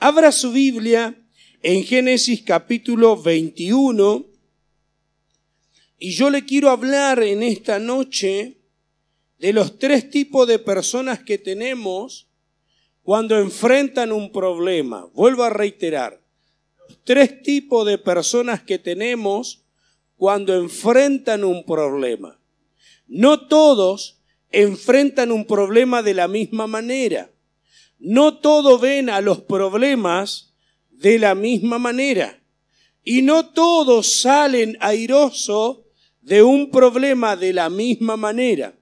Abra su Biblia en Génesis capítulo 21 y yo le quiero hablar en esta noche de los tres tipos de personas que tenemos cuando enfrentan un problema. Vuelvo a reiterar, los tres tipos de personas que tenemos cuando enfrentan un problema. No todos enfrentan un problema de la misma manera. No todos ven a los problemas de la misma manera. Y no todos salen airosos de un problema de la misma manera.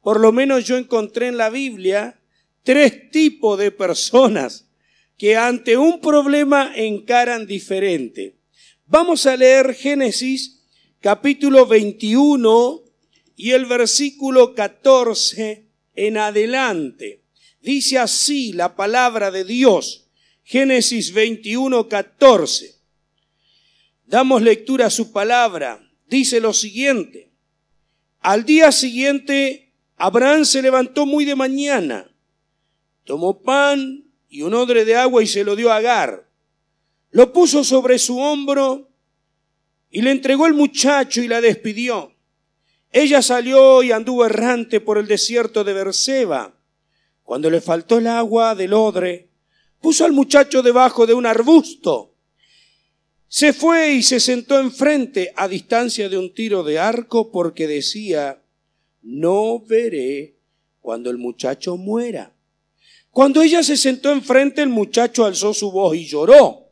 Por lo menos yo encontré en la Biblia tres tipos de personas que ante un problema encaran diferente. Vamos a leer Génesis capítulo 21 y el versículo 14 en adelante. Dice así la palabra de Dios, Génesis 21, 14. Damos lectura a su palabra. Dice lo siguiente. Al día siguiente, Abraham se levantó muy de mañana, tomó pan y un odre de agua y se lo dio a Agar. Lo puso sobre su hombro y le entregó el muchacho y la despidió. Ella salió y anduvo errante por el desierto de Berseba. Cuando le faltó el agua del odre, puso al muchacho debajo de un arbusto. Se fue y se sentó enfrente a distancia de un tiro de arco porque decía, no veré cuando el muchacho muera. Cuando ella se sentó enfrente, el muchacho alzó su voz y lloró.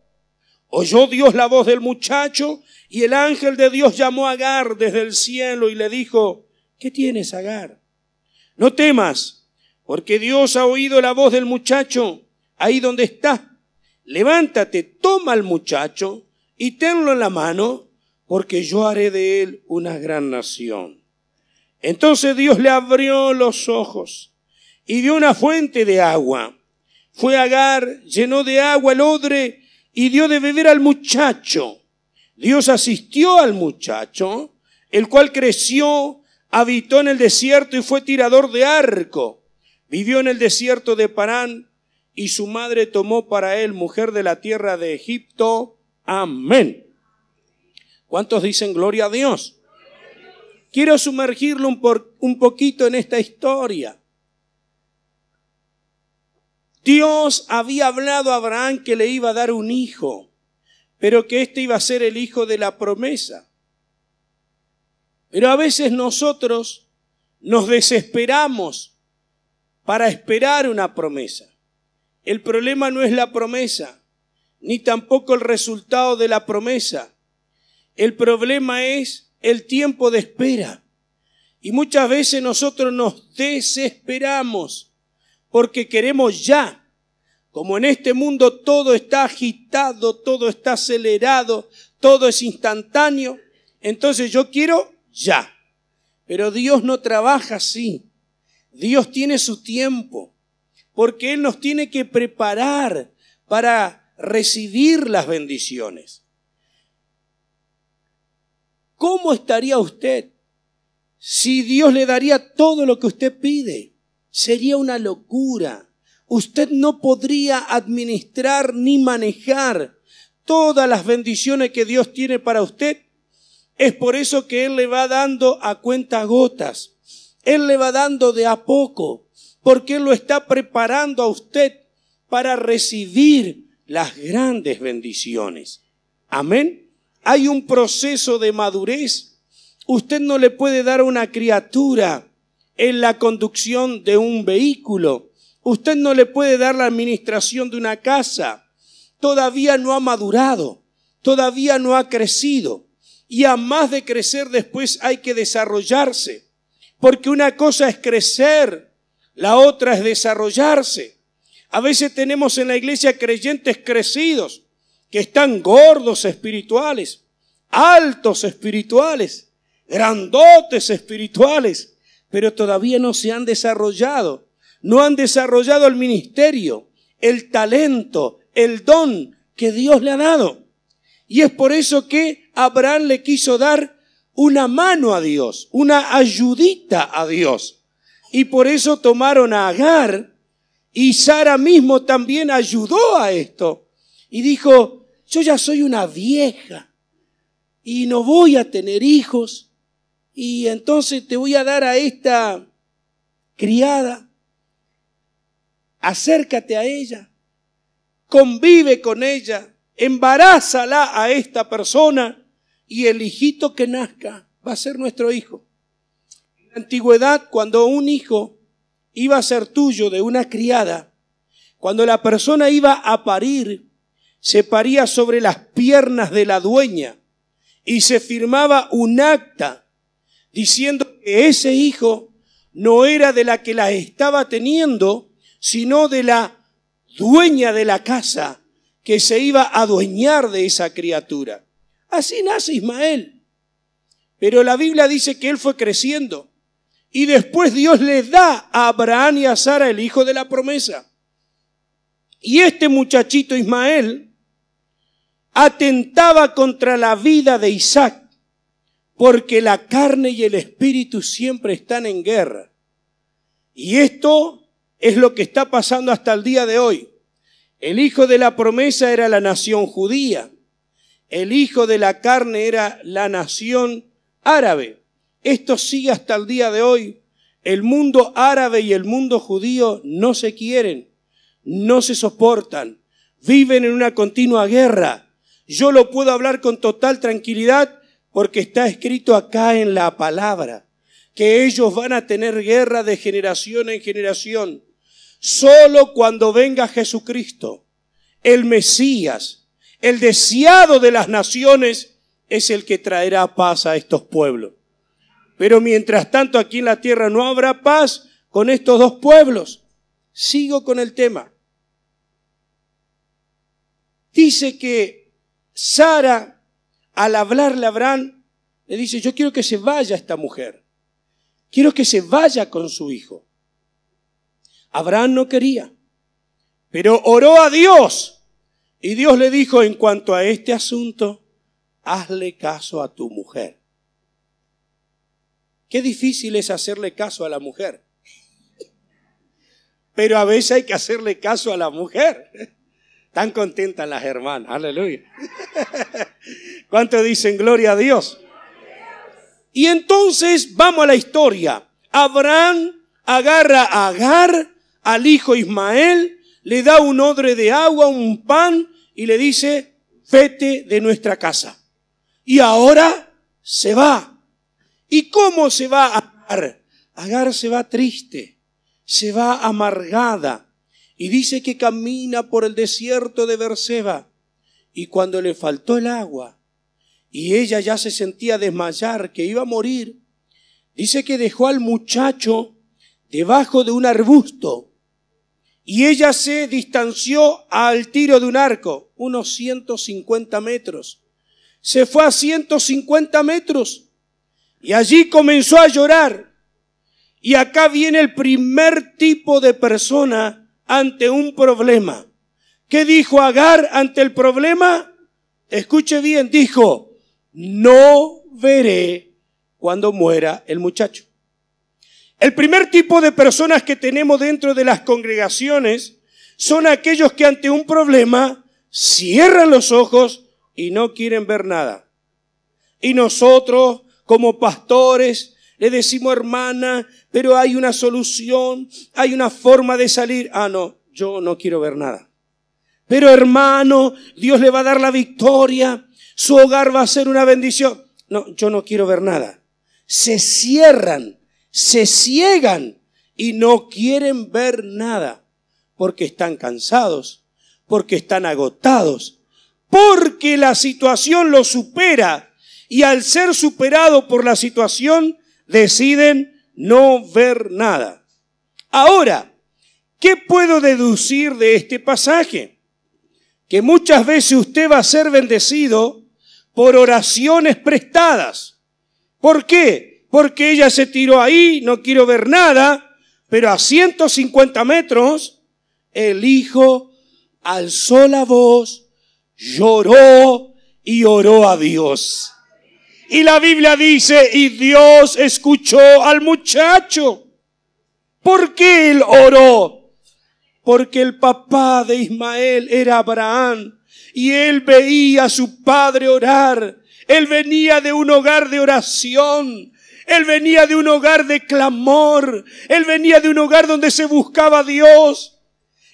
Oyó Dios la voz del muchacho y el ángel de Dios llamó a Agar desde el cielo y le dijo, ¿qué tienes, Agar? No temas porque Dios ha oído la voz del muchacho ahí donde está. Levántate, toma al muchacho y tenlo en la mano, porque yo haré de él una gran nación. Entonces Dios le abrió los ojos y dio una fuente de agua. Fue Agar, llenó de agua el odre y dio de beber al muchacho. Dios asistió al muchacho, el cual creció, habitó en el desierto y fue tirador de arco Vivió en el desierto de Parán y su madre tomó para él mujer de la tierra de Egipto. Amén. ¿Cuántos dicen gloria a Dios? Quiero sumergirlo un, un poquito en esta historia. Dios había hablado a Abraham que le iba a dar un hijo, pero que este iba a ser el hijo de la promesa. Pero a veces nosotros nos desesperamos para esperar una promesa. El problema no es la promesa, ni tampoco el resultado de la promesa. El problema es el tiempo de espera. Y muchas veces nosotros nos desesperamos porque queremos ya. Como en este mundo todo está agitado, todo está acelerado, todo es instantáneo, entonces yo quiero ya. Pero Dios no trabaja así. Dios tiene su tiempo, porque Él nos tiene que preparar para recibir las bendiciones. ¿Cómo estaría usted si Dios le daría todo lo que usted pide? Sería una locura. Usted no podría administrar ni manejar todas las bendiciones que Dios tiene para usted. Es por eso que Él le va dando a cuenta gotas él le va dando de a poco, porque lo está preparando a usted para recibir las grandes bendiciones. Amén. Hay un proceso de madurez. Usted no le puede dar a una criatura en la conducción de un vehículo. Usted no le puede dar la administración de una casa. Todavía no ha madurado. Todavía no ha crecido. Y a más de crecer después hay que desarrollarse. Porque una cosa es crecer, la otra es desarrollarse. A veces tenemos en la iglesia creyentes crecidos, que están gordos espirituales, altos espirituales, grandotes espirituales, pero todavía no se han desarrollado. No han desarrollado el ministerio, el talento, el don que Dios le ha dado. Y es por eso que Abraham le quiso dar una mano a Dios, una ayudita a Dios. Y por eso tomaron a Agar y Sara mismo también ayudó a esto. Y dijo, yo ya soy una vieja y no voy a tener hijos. Y entonces te voy a dar a esta criada. Acércate a ella. Convive con ella. Embarázala a esta persona y el hijito que nazca va a ser nuestro hijo. En la antigüedad, cuando un hijo iba a ser tuyo de una criada, cuando la persona iba a parir, se paría sobre las piernas de la dueña y se firmaba un acta diciendo que ese hijo no era de la que la estaba teniendo, sino de la dueña de la casa que se iba a adueñar de esa criatura. Así nace Ismael. Pero la Biblia dice que él fue creciendo. Y después Dios le da a Abraham y a Sara el hijo de la promesa. Y este muchachito Ismael atentaba contra la vida de Isaac, porque la carne y el espíritu siempre están en guerra. Y esto es lo que está pasando hasta el día de hoy. El hijo de la promesa era la nación judía, el hijo de la carne era la nación árabe. Esto sigue hasta el día de hoy. El mundo árabe y el mundo judío no se quieren, no se soportan, viven en una continua guerra. Yo lo puedo hablar con total tranquilidad porque está escrito acá en la palabra que ellos van a tener guerra de generación en generación. Solo cuando venga Jesucristo, el Mesías, el deseado de las naciones es el que traerá paz a estos pueblos. Pero mientras tanto aquí en la tierra no habrá paz con estos dos pueblos. Sigo con el tema. Dice que Sara, al hablarle a Abraham, le dice, yo quiero que se vaya esta mujer. Quiero que se vaya con su hijo. Abraham no quería, pero oró a Dios y Dios le dijo, en cuanto a este asunto, hazle caso a tu mujer. Qué difícil es hacerle caso a la mujer. Pero a veces hay que hacerle caso a la mujer. Tan contentas las hermanas, aleluya. ¿Cuánto dicen gloria a Dios? Y entonces vamos a la historia. Abraham agarra a Agar, al hijo Ismael, le da un odre de agua, un pan, y le dice, vete de nuestra casa. Y ahora se va. ¿Y cómo se va Agar? Agar se va triste, se va amargada. Y dice que camina por el desierto de Berseba. Y cuando le faltó el agua, y ella ya se sentía desmayar, que iba a morir, dice que dejó al muchacho debajo de un arbusto y ella se distanció al tiro de un arco, unos 150 metros. Se fue a 150 metros y allí comenzó a llorar. Y acá viene el primer tipo de persona ante un problema. ¿Qué dijo Agar ante el problema? Escuche bien, dijo, no veré cuando muera el muchacho. El primer tipo de personas que tenemos dentro de las congregaciones son aquellos que ante un problema cierran los ojos y no quieren ver nada. Y nosotros, como pastores, le decimos, hermana, pero hay una solución, hay una forma de salir. Ah, no, yo no quiero ver nada. Pero hermano, Dios le va a dar la victoria, su hogar va a ser una bendición. No, yo no quiero ver nada. Se cierran se ciegan y no quieren ver nada porque están cansados, porque están agotados, porque la situación los supera y al ser superado por la situación deciden no ver nada. Ahora, ¿qué puedo deducir de este pasaje? Que muchas veces usted va a ser bendecido por oraciones prestadas. ¿Por qué? porque ella se tiró ahí, no quiero ver nada, pero a 150 metros, el hijo alzó la voz, lloró y oró a Dios. Y la Biblia dice, y Dios escuchó al muchacho. ¿Por qué él oró? Porque el papá de Ismael era Abraham y él veía a su padre orar. Él venía de un hogar de oración. Él venía de un hogar de clamor. Él venía de un hogar donde se buscaba a Dios.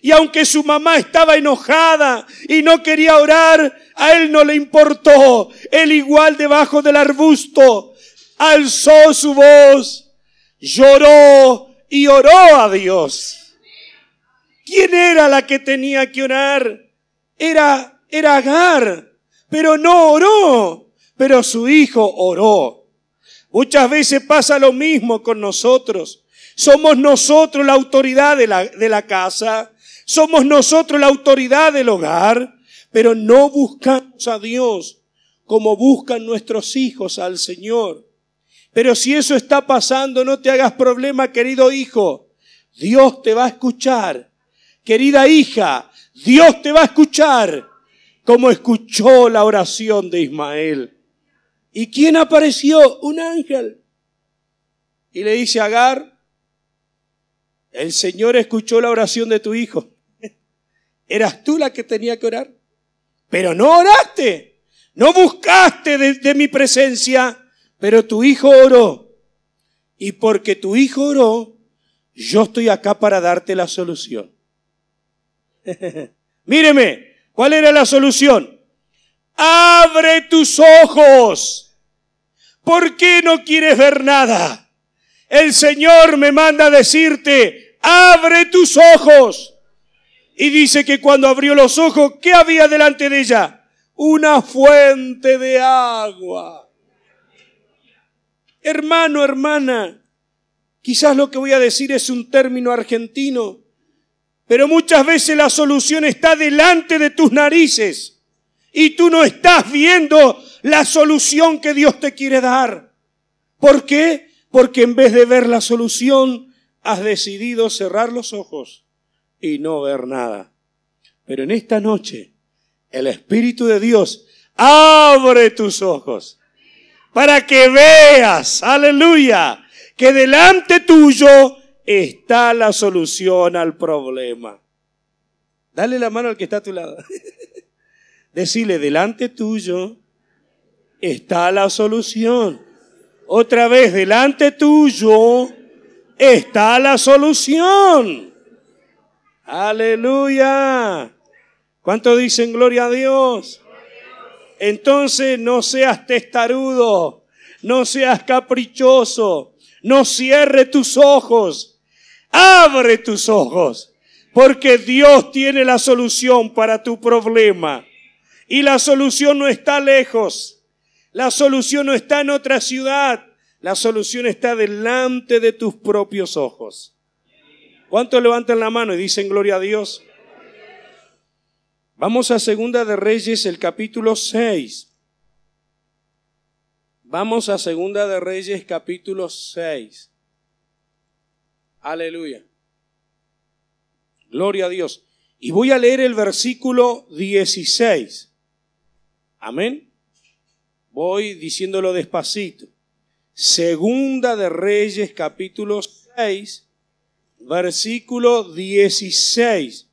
Y aunque su mamá estaba enojada y no quería orar, a él no le importó. Él igual debajo del arbusto alzó su voz, lloró y oró a Dios. ¿Quién era la que tenía que orar? Era, era Agar, pero no oró, pero su hijo oró. Muchas veces pasa lo mismo con nosotros. Somos nosotros la autoridad de la, de la casa, somos nosotros la autoridad del hogar, pero no buscamos a Dios como buscan nuestros hijos al Señor. Pero si eso está pasando, no te hagas problema, querido hijo. Dios te va a escuchar. Querida hija, Dios te va a escuchar como escuchó la oración de Ismael. ¿Y quién apareció? Un ángel. Y le dice a Agar, el Señor escuchó la oración de tu hijo. Eras tú la que tenía que orar. Pero no oraste, no buscaste de mi presencia, pero tu hijo oró. Y porque tu hijo oró, yo estoy acá para darte la solución. Míreme, ¿cuál era la solución? abre tus ojos. ¿Por qué no quieres ver nada? El Señor me manda a decirte, abre tus ojos. Y dice que cuando abrió los ojos, ¿qué había delante de ella? Una fuente de agua. Hermano, hermana, quizás lo que voy a decir es un término argentino, pero muchas veces la solución está delante de tus narices y tú no estás viendo la solución que Dios te quiere dar. ¿Por qué? Porque en vez de ver la solución, has decidido cerrar los ojos y no ver nada. Pero en esta noche, el Espíritu de Dios abre tus ojos para que veas, aleluya, que delante tuyo está la solución al problema. Dale la mano al que está a tu lado. Decirle, delante tuyo está la solución. Otra vez, delante tuyo está la solución. Aleluya. ¿Cuánto dicen gloria a Dios? Entonces no seas testarudo, no seas caprichoso, no cierre tus ojos, abre tus ojos, porque Dios tiene la solución para tu problema. Y la solución no está lejos. La solución no está en otra ciudad. La solución está delante de tus propios ojos. ¿Cuántos levantan la mano y dicen gloria a Dios? Vamos a Segunda de Reyes, el capítulo 6. Vamos a Segunda de Reyes, capítulo 6. Aleluya. Gloria a Dios. Y voy a leer el versículo 16. Amén. Voy diciéndolo despacito. Segunda de Reyes capítulo 6, versículo 16.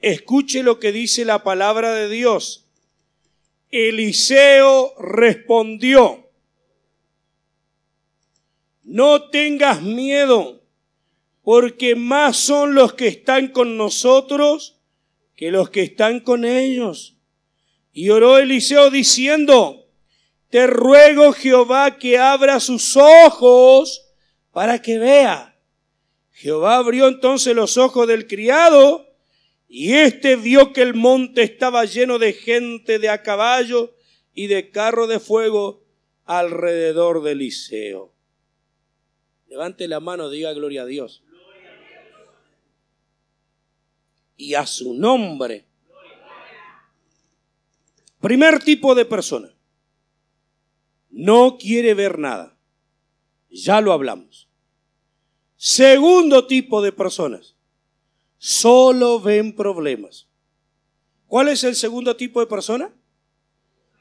Escuche lo que dice la palabra de Dios. Eliseo respondió, no tengas miedo, porque más son los que están con nosotros que los que están con ellos. Y oró Eliseo diciendo, te ruego Jehová que abra sus ojos para que vea. Jehová abrió entonces los ojos del criado y éste vio que el monte estaba lleno de gente de a caballo y de carro de fuego alrededor de Eliseo. Levante la mano, diga gloria a Dios. Y a su nombre Primer tipo de persona. No quiere ver nada. Ya lo hablamos. Segundo tipo de personas. Solo ven problemas. ¿Cuál es el segundo tipo de persona?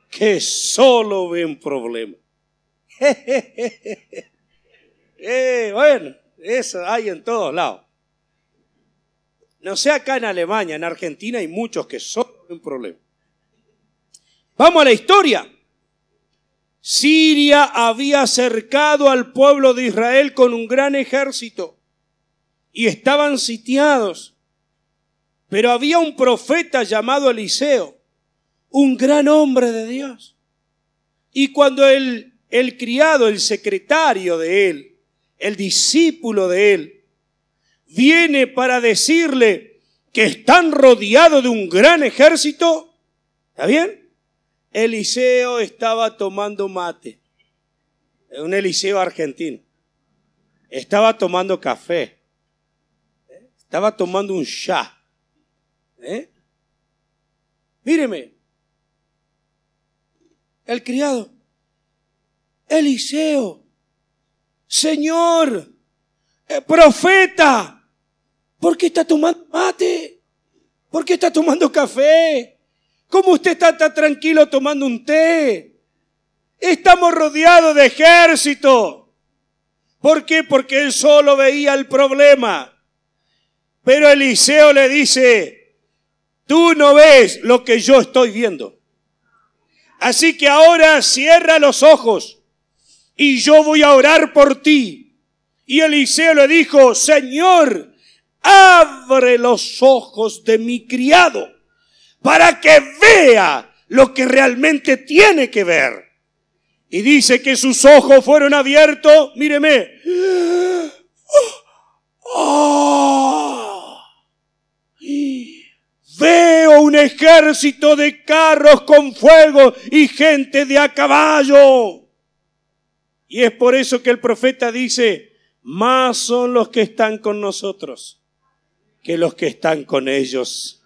Que solo ven problemas. eh, bueno, eso hay en todos lados. No sé acá en Alemania, en Argentina hay muchos que solo ven problemas. Vamos a la historia. Siria había acercado al pueblo de Israel con un gran ejército y estaban sitiados. Pero había un profeta llamado Eliseo, un gran hombre de Dios. Y cuando el, el criado, el secretario de él, el discípulo de él, viene para decirle que están rodeados de un gran ejército, ¿está bien? Eliseo estaba tomando mate. Un Eliseo argentino. Estaba tomando café. Estaba tomando un chá. ¿Eh? Míreme. El criado. Eliseo. Señor. Eh, profeta. ¿Por qué está tomando mate? ¿Por qué está tomando café? ¿Cómo usted está tan tranquilo tomando un té? Estamos rodeados de ejército. ¿Por qué? Porque él solo veía el problema. Pero Eliseo le dice, tú no ves lo que yo estoy viendo. Así que ahora cierra los ojos y yo voy a orar por ti. Y Eliseo le dijo, Señor, abre los ojos de mi criado para que vea lo que realmente tiene que ver. Y dice que sus ojos fueron abiertos, míreme. ¡Ah! veo un ejército de carros con fuego y gente de a caballo. Y es por eso que el profeta dice, más son los que están con nosotros que los que están con ellos.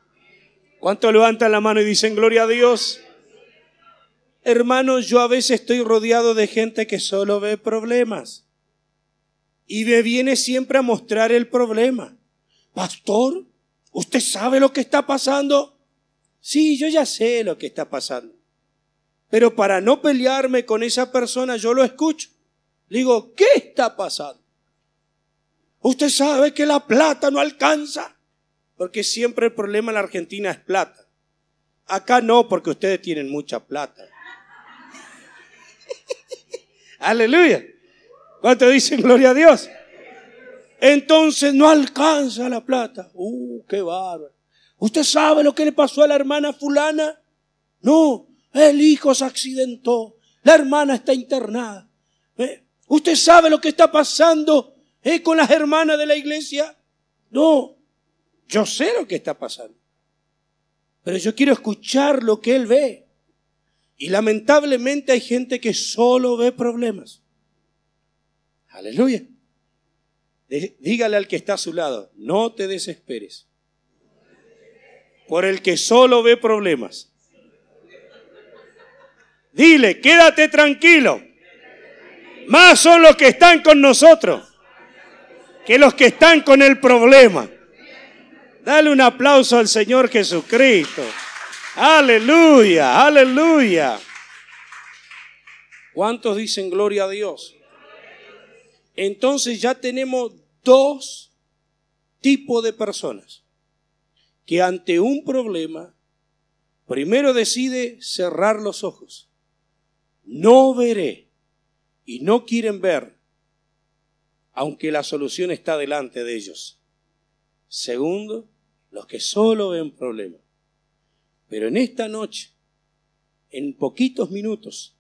¿Cuánto levantan la mano y dicen gloria a Dios? Hermanos, yo a veces estoy rodeado de gente que solo ve problemas y me viene siempre a mostrar el problema. Pastor, ¿usted sabe lo que está pasando? Sí, yo ya sé lo que está pasando. Pero para no pelearme con esa persona, yo lo escucho. digo, ¿qué está pasando? Usted sabe que la plata no alcanza. Porque siempre el problema en la Argentina es plata. Acá no, porque ustedes tienen mucha plata. Aleluya. ¿Cuánto dicen gloria a Dios? Entonces no alcanza la plata. ¡Uh, qué bárbaro! ¿Usted sabe lo que le pasó a la hermana fulana? No, el hijo se accidentó. La hermana está internada. ¿Eh? ¿Usted sabe lo que está pasando eh, con las hermanas de la iglesia? No, yo sé lo que está pasando. Pero yo quiero escuchar lo que Él ve. Y lamentablemente hay gente que solo ve problemas. Aleluya. Dígale al que está a su lado, no te desesperes. Por el que solo ve problemas. Dile, quédate tranquilo. Más son los que están con nosotros que los que están con el problema. Dale un aplauso al Señor Jesucristo. Aleluya, aleluya. ¿Cuántos dicen gloria a Dios? Entonces ya tenemos dos tipos de personas que ante un problema primero decide cerrar los ojos. No veré y no quieren ver aunque la solución está delante de ellos. Segundo, los que solo ven problemas. Pero en esta noche, en poquitos minutos,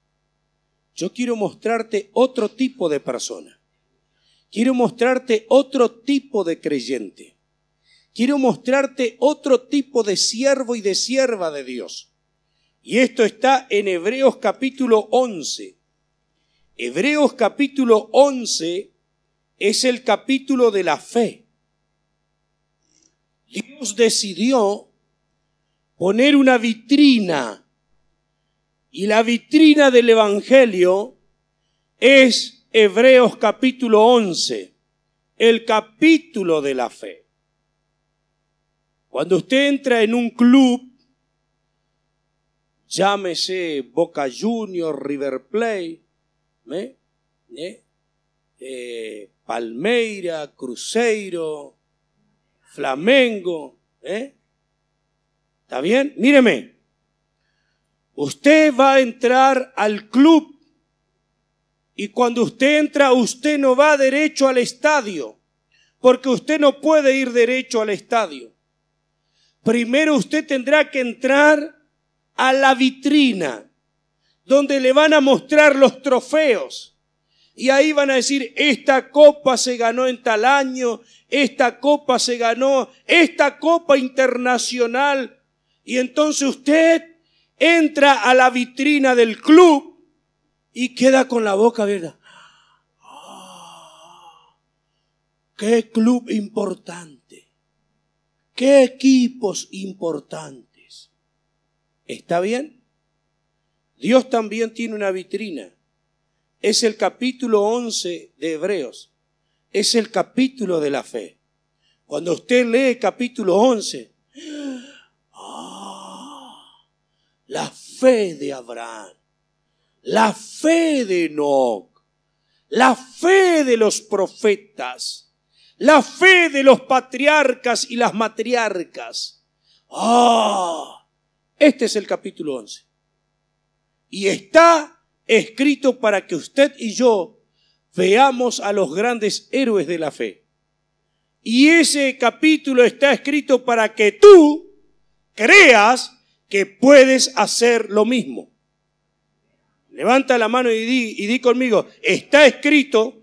yo quiero mostrarte otro tipo de persona. Quiero mostrarte otro tipo de creyente. Quiero mostrarte otro tipo de siervo y de sierva de Dios. Y esto está en Hebreos capítulo 11. Hebreos capítulo 11 es el capítulo de la fe. Dios decidió poner una vitrina y la vitrina del Evangelio es Hebreos capítulo 11, el capítulo de la fe. Cuando usted entra en un club, llámese Boca Junior, River Plate, ¿eh? ¿Eh? Eh, Palmeira, Cruzeiro, Flamengo. ¿eh? ¿Está bien? Míreme. Usted va a entrar al club y cuando usted entra usted no va derecho al estadio porque usted no puede ir derecho al estadio. Primero usted tendrá que entrar a la vitrina donde le van a mostrar los trofeos y ahí van a decir, esta copa se ganó en tal año, esta copa se ganó, esta copa internacional. Y entonces usted entra a la vitrina del club y queda con la boca abierta. ¡Ah! ¡Qué club importante! ¡Qué equipos importantes! ¿Está bien? Dios también tiene una vitrina es el capítulo 11 de Hebreos. Es el capítulo de la fe. Cuando usted lee capítulo 11, ¡ah! la fe de Abraham, la fe de Enoch, la fe de los profetas, la fe de los patriarcas y las matriarcas. ¡Ah! este es el capítulo 11. Y está escrito para que usted y yo veamos a los grandes héroes de la fe. Y ese capítulo está escrito para que tú creas que puedes hacer lo mismo. Levanta la mano y di, y di conmigo, está escrito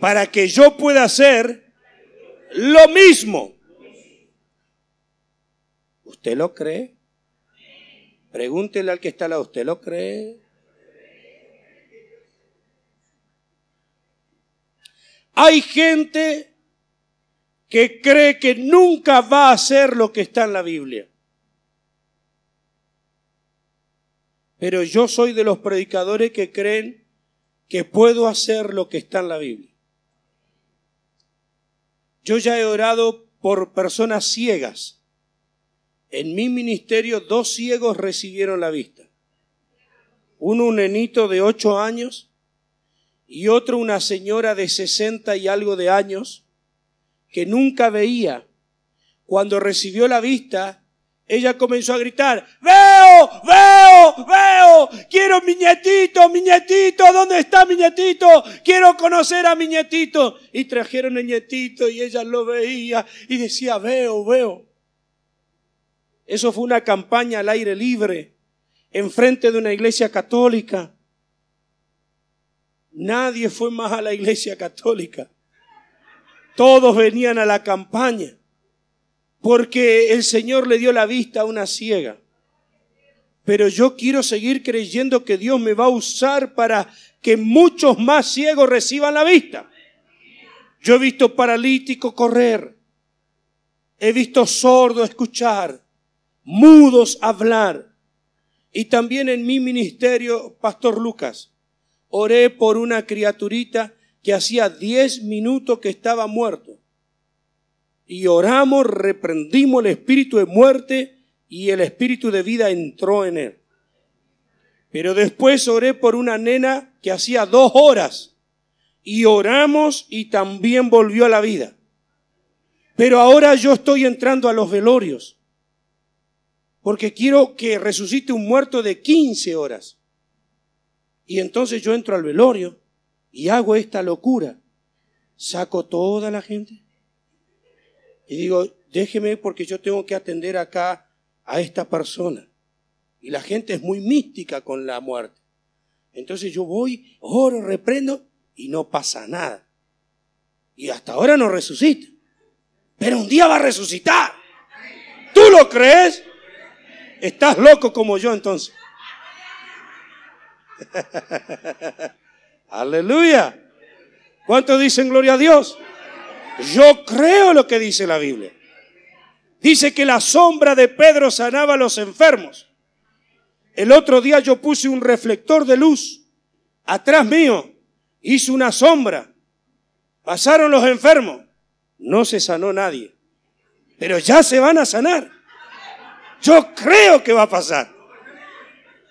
para que yo pueda hacer lo mismo. ¿Usted lo cree? Pregúntele al que está al lado, ¿usted lo cree? Hay gente que cree que nunca va a hacer lo que está en la Biblia. Pero yo soy de los predicadores que creen que puedo hacer lo que está en la Biblia. Yo ya he orado por personas ciegas. En mi ministerio dos ciegos recibieron la vista. Uno un nenito de ocho años y otro una señora de sesenta y algo de años que nunca veía. Cuando recibió la vista, ella comenzó a gritar, veo, veo, veo, quiero mi nietito, mi nietito, ¿dónde está mi nietito? Quiero conocer a mi nietito. Y trajeron el nietito y ella lo veía y decía, veo, veo. Eso fue una campaña al aire libre, enfrente de una iglesia católica Nadie fue más a la iglesia católica. Todos venían a la campaña porque el Señor le dio la vista a una ciega. Pero yo quiero seguir creyendo que Dios me va a usar para que muchos más ciegos reciban la vista. Yo he visto paralíticos correr, he visto sordos escuchar, mudos hablar. Y también en mi ministerio, Pastor Lucas, oré por una criaturita que hacía diez minutos que estaba muerto. Y oramos, reprendimos el espíritu de muerte y el espíritu de vida entró en él. Pero después oré por una nena que hacía dos horas y oramos y también volvió a la vida. Pero ahora yo estoy entrando a los velorios porque quiero que resucite un muerto de 15 horas. Y entonces yo entro al velorio y hago esta locura. Saco toda la gente y digo, déjeme porque yo tengo que atender acá a esta persona. Y la gente es muy mística con la muerte. Entonces yo voy, oro, reprendo y no pasa nada. Y hasta ahora no resucita. Pero un día va a resucitar. ¿Tú lo crees? ¿Estás loco como yo entonces? Aleluya. ¿Cuántos dicen gloria a Dios? Yo creo lo que dice la Biblia. Dice que la sombra de Pedro sanaba a los enfermos. El otro día yo puse un reflector de luz atrás mío. hice una sombra. Pasaron los enfermos. No se sanó nadie. Pero ya se van a sanar. Yo creo que va a pasar.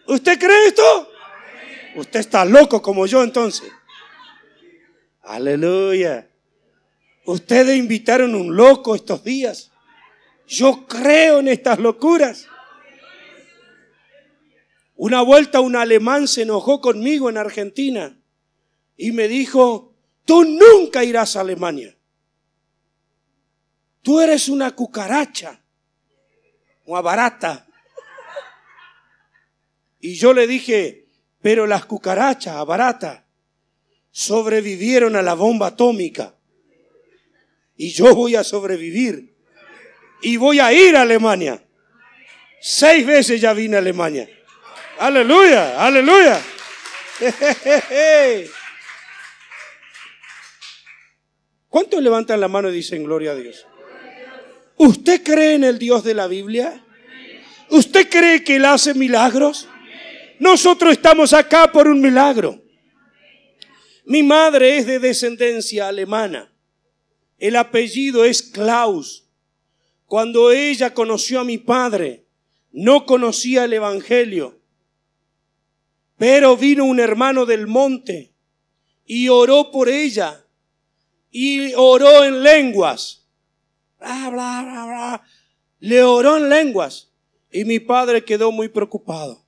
¿Usted cree esto? Usted está loco como yo entonces. Aleluya. Ustedes invitaron un loco estos días. Yo creo en estas locuras. Una vuelta un alemán se enojó conmigo en Argentina y me dijo, tú nunca irás a Alemania. Tú eres una cucaracha, una barata. Y yo le dije, pero las cucarachas barata sobrevivieron a la bomba atómica. Y yo voy a sobrevivir. Y voy a ir a Alemania. Seis veces ya vine a Alemania. Aleluya, aleluya. ¿Cuántos levantan la mano y dicen gloria a Dios? ¿Usted cree en el Dios de la Biblia? ¿Usted cree que Él hace milagros? Nosotros estamos acá por un milagro. Mi madre es de descendencia alemana. El apellido es Klaus. Cuando ella conoció a mi padre, no conocía el Evangelio. Pero vino un hermano del monte y oró por ella y oró en lenguas. Bla, bla, bla, Le oró en lenguas y mi padre quedó muy preocupado.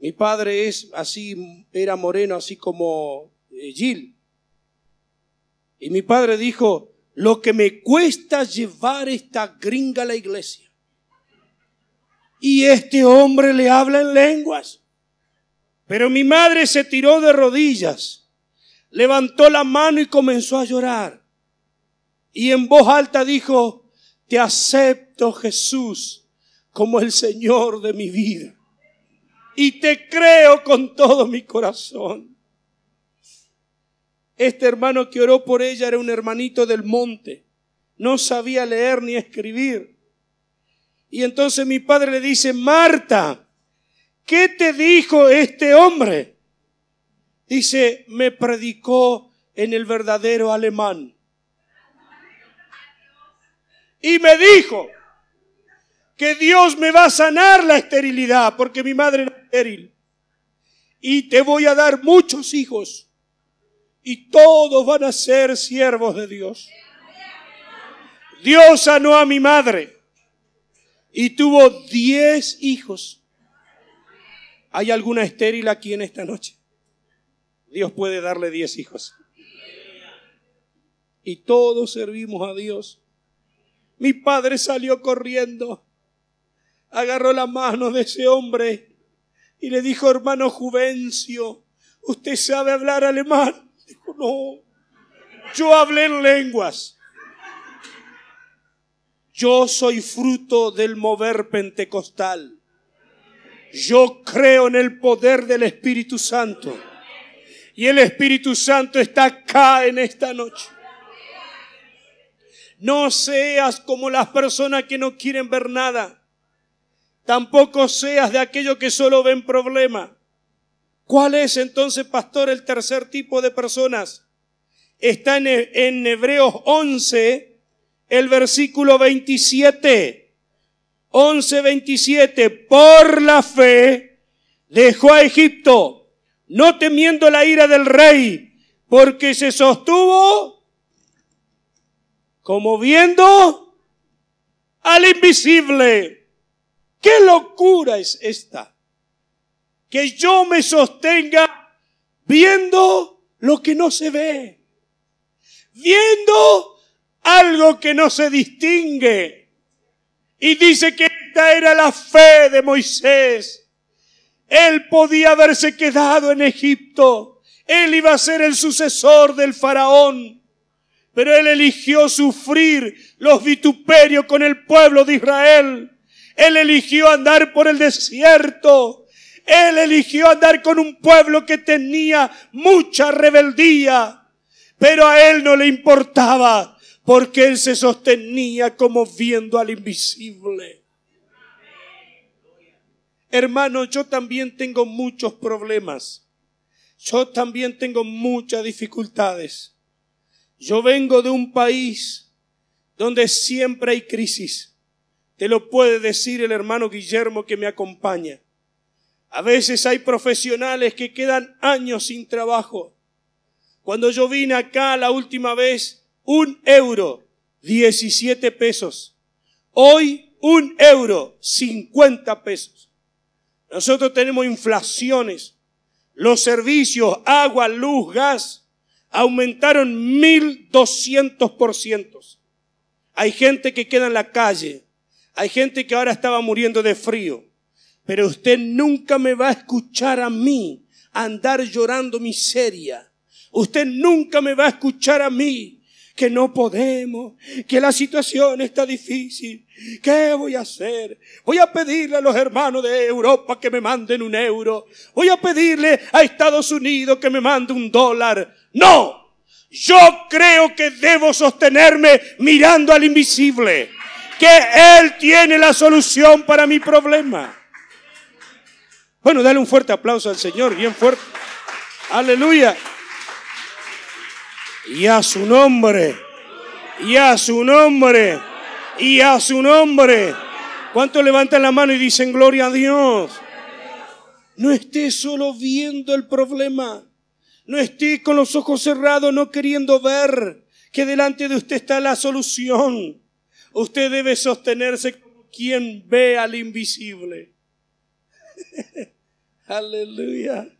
Mi padre es así, era moreno, así como eh, Gil. Y mi padre dijo, lo que me cuesta llevar esta gringa a la iglesia. Y este hombre le habla en lenguas. Pero mi madre se tiró de rodillas, levantó la mano y comenzó a llorar. Y en voz alta dijo, te acepto Jesús como el Señor de mi vida y te creo con todo mi corazón. Este hermano que oró por ella era un hermanito del monte. No sabía leer ni escribir. Y entonces mi padre le dice, Marta, ¿qué te dijo este hombre? Dice, me predicó en el verdadero alemán. Y me dijo que Dios me va a sanar la esterilidad, porque mi madre no estéril. Y te voy a dar muchos hijos. Y todos van a ser siervos de Dios. Dios sanó a mi madre. Y tuvo diez hijos. ¿Hay alguna estéril aquí en esta noche? Dios puede darle diez hijos. Y todos servimos a Dios. Mi padre salió corriendo agarró la mano de ese hombre y le dijo, hermano Juvencio, ¿usted sabe hablar alemán? Dijo, no, yo hablé en lenguas. Yo soy fruto del mover pentecostal. Yo creo en el poder del Espíritu Santo. Y el Espíritu Santo está acá en esta noche. No seas como las personas que no quieren ver nada. Tampoco seas de aquello que solo ven problema. ¿Cuál es entonces, pastor, el tercer tipo de personas? Está en, en Hebreos 11, el versículo 27. 11, 27. Por la fe dejó a Egipto, no temiendo la ira del rey, porque se sostuvo como viendo al invisible. ¿Qué locura es esta? Que yo me sostenga viendo lo que no se ve, viendo algo que no se distingue. Y dice que esta era la fe de Moisés. Él podía haberse quedado en Egipto. Él iba a ser el sucesor del faraón. Pero él eligió sufrir los vituperios con el pueblo de Israel él eligió andar por el desierto. Él eligió andar con un pueblo que tenía mucha rebeldía. Pero a él no le importaba porque él se sostenía como viendo al invisible. Hermano, yo también tengo muchos problemas. Yo también tengo muchas dificultades. Yo vengo de un país donde siempre hay crisis te lo puede decir el hermano Guillermo que me acompaña. A veces hay profesionales que quedan años sin trabajo. Cuando yo vine acá la última vez, un euro, 17 pesos. Hoy, un euro, 50 pesos. Nosotros tenemos inflaciones. Los servicios, agua, luz, gas, aumentaron 1200%. Hay gente que queda en la calle. Hay gente que ahora estaba muriendo de frío, pero usted nunca me va a escuchar a mí andar llorando miseria. Usted nunca me va a escuchar a mí que no podemos, que la situación está difícil. ¿Qué voy a hacer? Voy a pedirle a los hermanos de Europa que me manden un euro. Voy a pedirle a Estados Unidos que me mande un dólar. No, yo creo que debo sostenerme mirando al invisible que Él tiene la solución para mi problema. Bueno, dale un fuerte aplauso al Señor, bien fuerte. Aleluya. Y a su nombre, y a su nombre, y a su nombre. ¿Cuántos levantan la mano y dicen gloria a Dios? No esté solo viendo el problema. No esté con los ojos cerrados, no queriendo ver que delante de usted está la solución. Usted debe sostenerse como quien ve al invisible. Aleluya.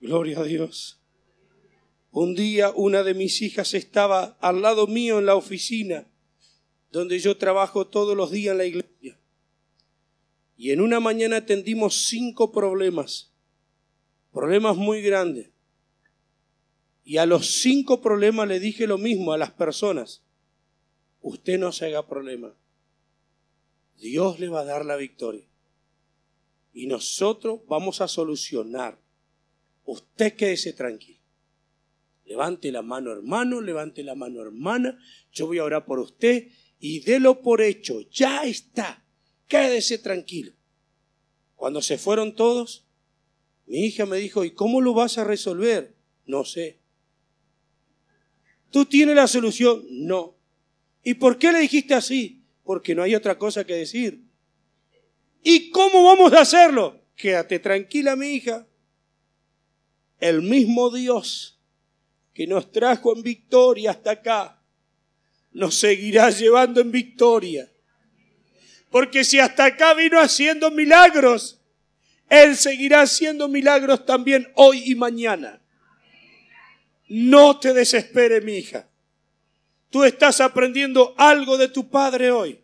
Gloria a Dios. Un día una de mis hijas estaba al lado mío en la oficina, donde yo trabajo todos los días en la iglesia. Y en una mañana atendimos cinco problemas, problemas muy grandes. Y a los cinco problemas le dije lo mismo a las personas. Usted no se haga problema. Dios le va a dar la victoria. Y nosotros vamos a solucionar. Usted quédese tranquilo. Levante la mano hermano, levante la mano hermana. Yo voy a orar por usted y délo por hecho. Ya está. Quédese tranquilo. Cuando se fueron todos, mi hija me dijo, ¿y cómo lo vas a resolver? No sé. ¿Tú tienes la solución? No. ¿Y por qué le dijiste así? Porque no hay otra cosa que decir. ¿Y cómo vamos a hacerlo? Quédate tranquila, mi hija. El mismo Dios que nos trajo en victoria hasta acá, nos seguirá llevando en victoria. Porque si hasta acá vino haciendo milagros, Él seguirá haciendo milagros también hoy y mañana. No te desesperes, mi hija. Tú estás aprendiendo algo de tu Padre hoy.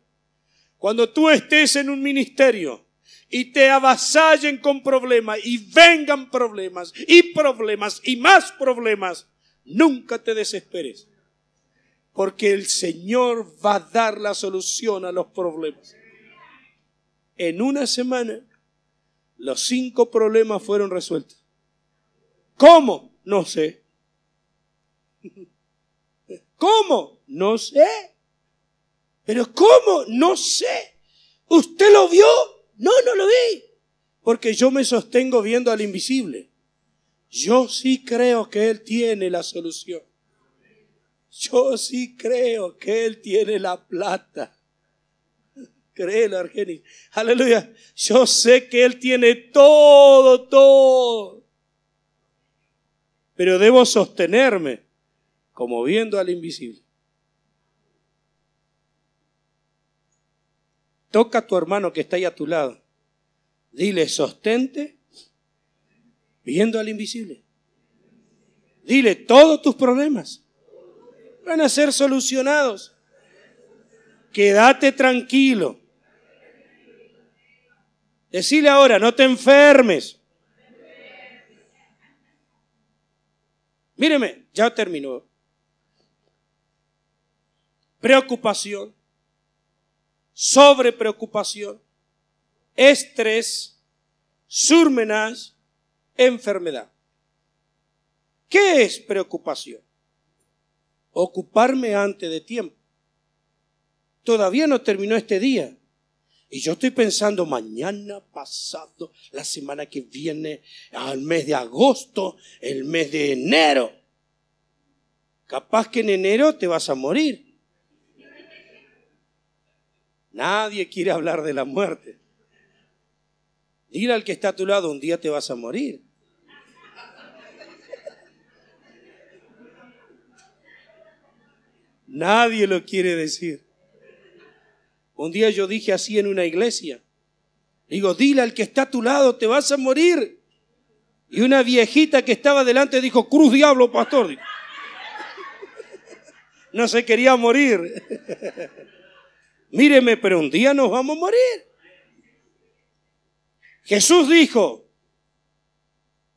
Cuando tú estés en un ministerio y te avasallen con problemas y vengan problemas y problemas y más problemas, nunca te desesperes. Porque el Señor va a dar la solución a los problemas. En una semana, los cinco problemas fueron resueltos. ¿Cómo? No sé. ¿Cómo? No sé. Pero ¿cómo? No sé. ¿Usted lo vio? No, no lo vi. Porque yo me sostengo viendo al invisible. Yo sí creo que Él tiene la solución. Yo sí creo que Él tiene la plata. Créelo, Argenis. Aleluya. Yo sé que Él tiene todo, todo. Pero debo sostenerme como viendo al invisible. Toca a tu hermano que está ahí a tu lado. Dile, sostente viendo al invisible. Dile, todos tus problemas van a ser solucionados. Quédate tranquilo. Decile ahora, no te enfermes. Míreme, ya terminó. Preocupación, sobre preocupación, estrés, surmenas, enfermedad. ¿Qué es preocupación? Ocuparme antes de tiempo. Todavía no terminó este día. Y yo estoy pensando mañana, pasado, la semana que viene, al mes de agosto, el mes de enero. Capaz que en enero te vas a morir. Nadie quiere hablar de la muerte. Dile al que está a tu lado, un día te vas a morir. Nadie lo quiere decir. Un día yo dije así en una iglesia. Digo, dile al que está a tu lado, te vas a morir. Y una viejita que estaba delante dijo, cruz diablo, pastor. No se quería morir. Míreme, pero un día nos vamos a morir. Jesús dijo,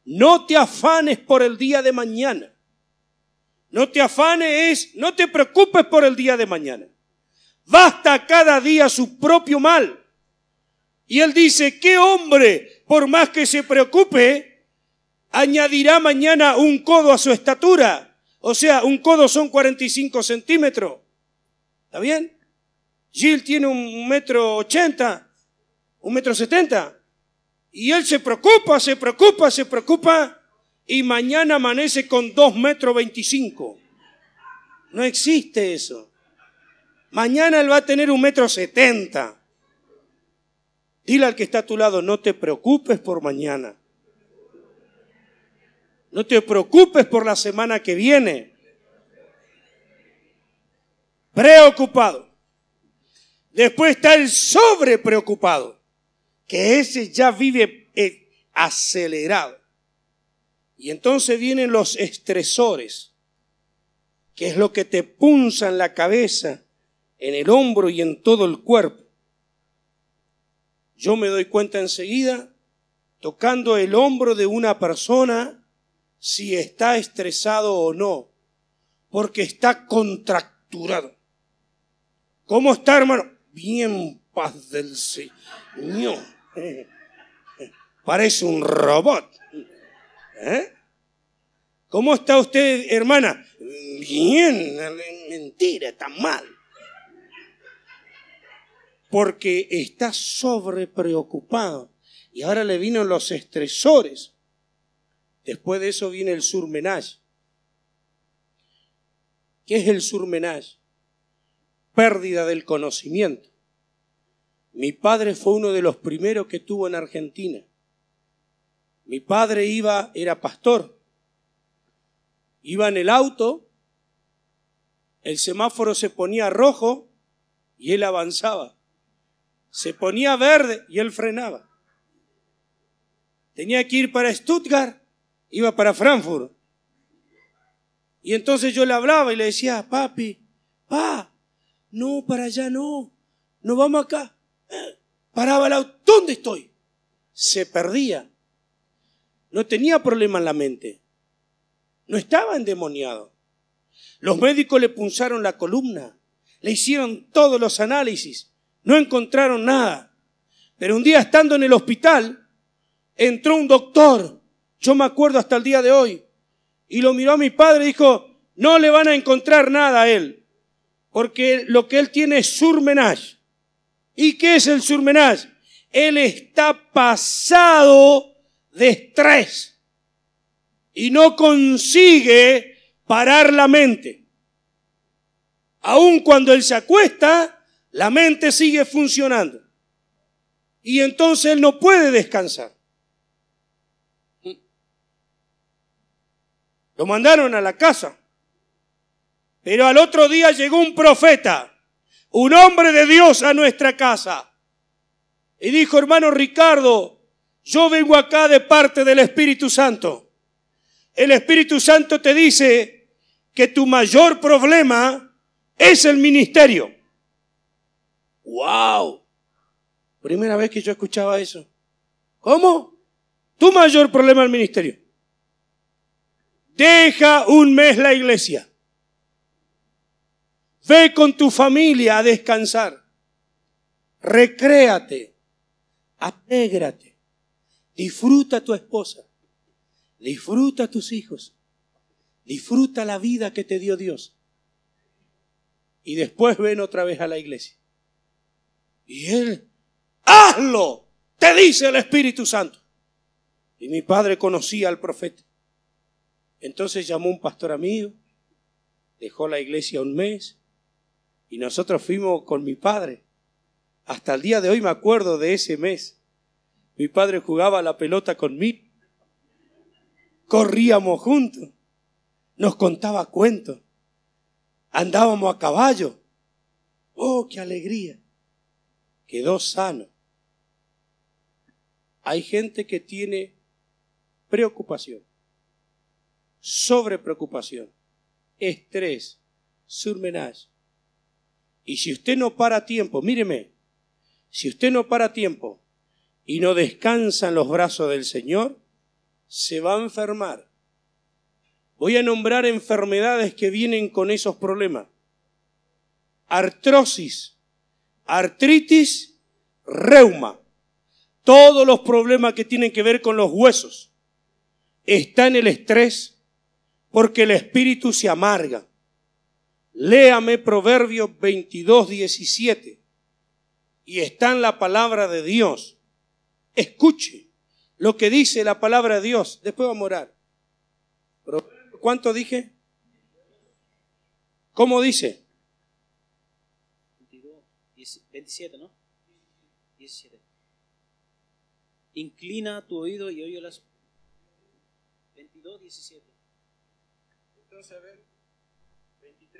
no te afanes por el día de mañana. No te afanes, no te preocupes por el día de mañana. Basta cada día su propio mal. Y él dice, ¿qué hombre, por más que se preocupe, añadirá mañana un codo a su estatura? O sea, un codo son 45 centímetros. ¿Está bien? Gil tiene un metro ochenta, un metro setenta. Y él se preocupa, se preocupa, se preocupa. Y mañana amanece con dos metros veinticinco. No existe eso. Mañana él va a tener un metro setenta. Dile al que está a tu lado, no te preocupes por mañana. No te preocupes por la semana que viene. Preocupado. Después está el sobrepreocupado, que ese ya vive eh, acelerado. Y entonces vienen los estresores, que es lo que te punza en la cabeza, en el hombro y en todo el cuerpo. Yo me doy cuenta enseguida tocando el hombro de una persona si está estresado o no, porque está contracturado. ¿Cómo está, hermano? bien paz del Señor. Parece un robot. ¿Eh? ¿Cómo está usted, hermana? Bien, mentira, está mal. Porque está preocupado Y ahora le vino los estresores. Después de eso viene el surmenage. ¿Qué es el surmenage? pérdida del conocimiento. Mi padre fue uno de los primeros que tuvo en Argentina. Mi padre iba, era pastor. Iba en el auto, el semáforo se ponía rojo y él avanzaba. Se ponía verde y él frenaba. Tenía que ir para Stuttgart, iba para Frankfurt. Y entonces yo le hablaba y le decía, papi, pa, no, para allá no. No vamos acá. Paraba la auto. ¿Dónde estoy? Se perdía. No tenía problema en la mente. No estaba endemoniado. Los médicos le punzaron la columna. Le hicieron todos los análisis. No encontraron nada. Pero un día estando en el hospital, entró un doctor. Yo me acuerdo hasta el día de hoy. Y lo miró a mi padre y dijo, no le van a encontrar nada a él. Porque lo que él tiene es surmenage. ¿Y qué es el surmenage? Él está pasado de estrés y no consigue parar la mente. Aun cuando él se acuesta, la mente sigue funcionando. Y entonces él no puede descansar. Lo mandaron a la casa. Pero al otro día llegó un profeta, un hombre de Dios a nuestra casa. Y dijo, hermano Ricardo, yo vengo acá de parte del Espíritu Santo. El Espíritu Santo te dice que tu mayor problema es el ministerio. ¡Wow! Primera vez que yo escuchaba eso. ¿Cómo? Tu mayor problema es el ministerio. Deja un mes la iglesia. Ve con tu familia a descansar. Recréate. apégrate, Disfruta tu esposa. Disfruta a tus hijos. Disfruta la vida que te dio Dios. Y después ven otra vez a la iglesia. Y Él, hazlo, te dice el Espíritu Santo. Y mi padre conocía al profeta. Entonces llamó un pastor amigo, dejó la iglesia un mes, y nosotros fuimos con mi padre. Hasta el día de hoy me acuerdo de ese mes. Mi padre jugaba la pelota conmigo. Corríamos juntos. Nos contaba cuentos. Andábamos a caballo. ¡Oh, qué alegría! Quedó sano. Hay gente que tiene preocupación, sobrepreocupación, estrés, surmenage, y si usted no para tiempo, míreme, si usted no para tiempo y no descansa en los brazos del Señor, se va a enfermar. Voy a nombrar enfermedades que vienen con esos problemas. Artrosis, artritis, reuma. Todos los problemas que tienen que ver con los huesos. Está en el estrés porque el espíritu se amarga. Léame Proverbios 22, 17. Y está en la palabra de Dios. Escuche lo que dice la palabra de Dios. Después vamos a orar. ¿Cuánto dije? ¿Cómo dice? 22, 27, ¿no? 17. Inclina tu oído y oye las... 22, 17. Entonces, a ver. 17.22.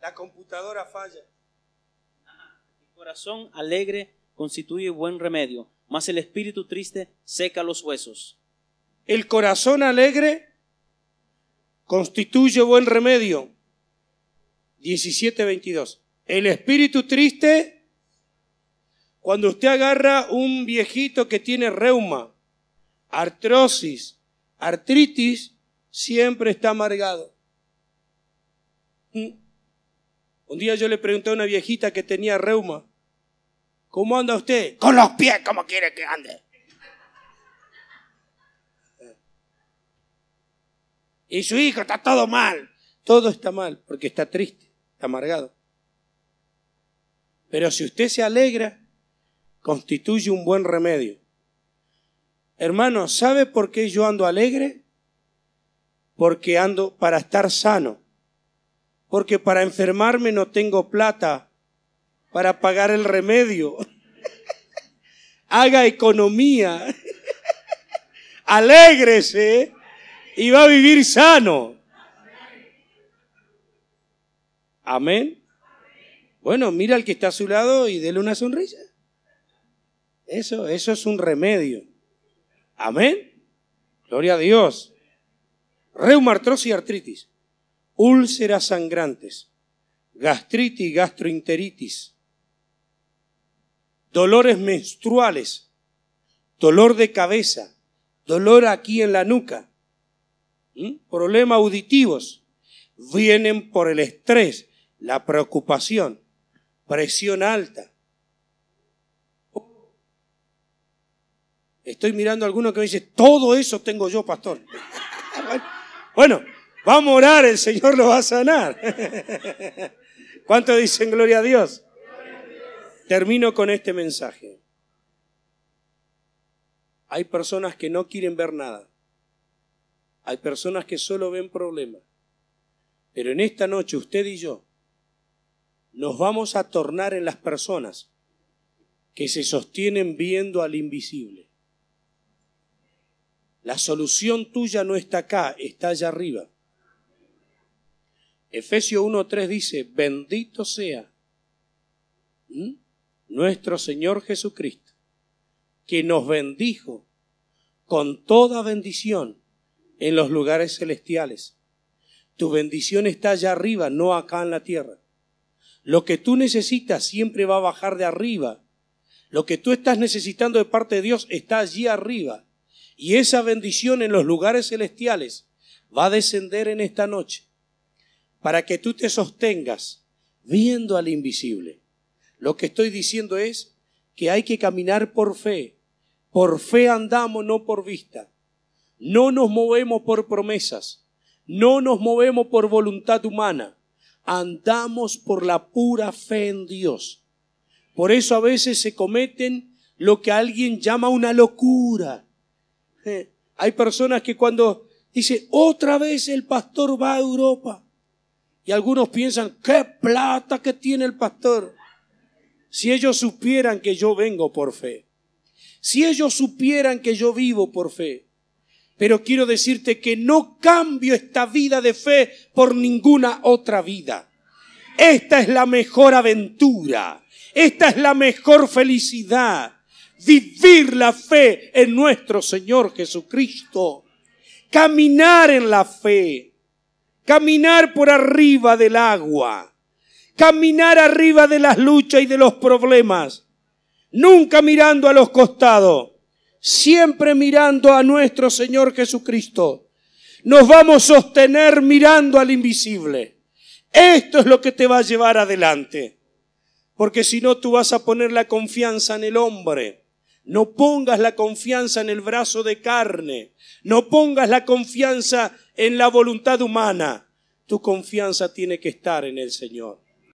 La computadora falla. El corazón alegre constituye buen remedio, mas el espíritu triste seca los huesos. El corazón alegre constituye buen remedio. 17.22. El espíritu triste cuando usted agarra un viejito que tiene reuma, artrosis, artritis, siempre está amargado. Mm. Un día yo le pregunté a una viejita que tenía reuma, ¿cómo anda usted? Con los pies, como quiere que ande. Y su hijo está todo mal. Todo está mal porque está triste, está amargado. Pero si usted se alegra, constituye un buen remedio. Hermano, ¿sabe por qué yo ando alegre? Porque ando para estar sano. Porque para enfermarme no tengo plata para pagar el remedio. Haga economía. Alégrese y va a vivir sano. Amén. Bueno, mira al que está a su lado y dele una sonrisa. Eso, eso es un remedio. Amén. Gloria a Dios. Reumartrosis y artritis. Úlceras sangrantes. Gastritis, y gastroenteritis. Dolores menstruales. Dolor de cabeza. Dolor aquí en la nuca. ¿Mm? Problemas auditivos. Vienen por el estrés, la preocupación, presión alta Estoy mirando a alguno que me dice, todo eso tengo yo, pastor. bueno, vamos a orar, el Señor lo va a sanar. ¿Cuánto dicen gloria a Dios? Termino con este mensaje. Hay personas que no quieren ver nada. Hay personas que solo ven problemas. Pero en esta noche usted y yo nos vamos a tornar en las personas que se sostienen viendo al invisible. La solución tuya no está acá, está allá arriba. Efesios 1.3 dice, bendito sea nuestro Señor Jesucristo, que nos bendijo con toda bendición en los lugares celestiales. Tu bendición está allá arriba, no acá en la tierra. Lo que tú necesitas siempre va a bajar de arriba. Lo que tú estás necesitando de parte de Dios está allí arriba y esa bendición en los lugares celestiales va a descender en esta noche para que tú te sostengas viendo al invisible. Lo que estoy diciendo es que hay que caminar por fe. Por fe andamos, no por vista. No nos movemos por promesas. No nos movemos por voluntad humana. Andamos por la pura fe en Dios. Por eso a veces se cometen lo que alguien llama una locura. hay personas que cuando dicen, otra vez el pastor va a Europa, y algunos piensan, qué plata que tiene el pastor. Si ellos supieran que yo vengo por fe, si ellos supieran que yo vivo por fe, pero quiero decirte que no cambio esta vida de fe por ninguna otra vida. Esta es la mejor aventura, esta es la mejor felicidad, vivir la fe en nuestro Señor Jesucristo, caminar en la fe, caminar por arriba del agua, caminar arriba de las luchas y de los problemas, nunca mirando a los costados, siempre mirando a nuestro Señor Jesucristo. Nos vamos a sostener mirando al invisible. Esto es lo que te va a llevar adelante. Porque si no, tú vas a poner la confianza en el hombre no pongas la confianza en el brazo de carne. No pongas la confianza en la voluntad humana. Tu confianza tiene que estar en el Señor.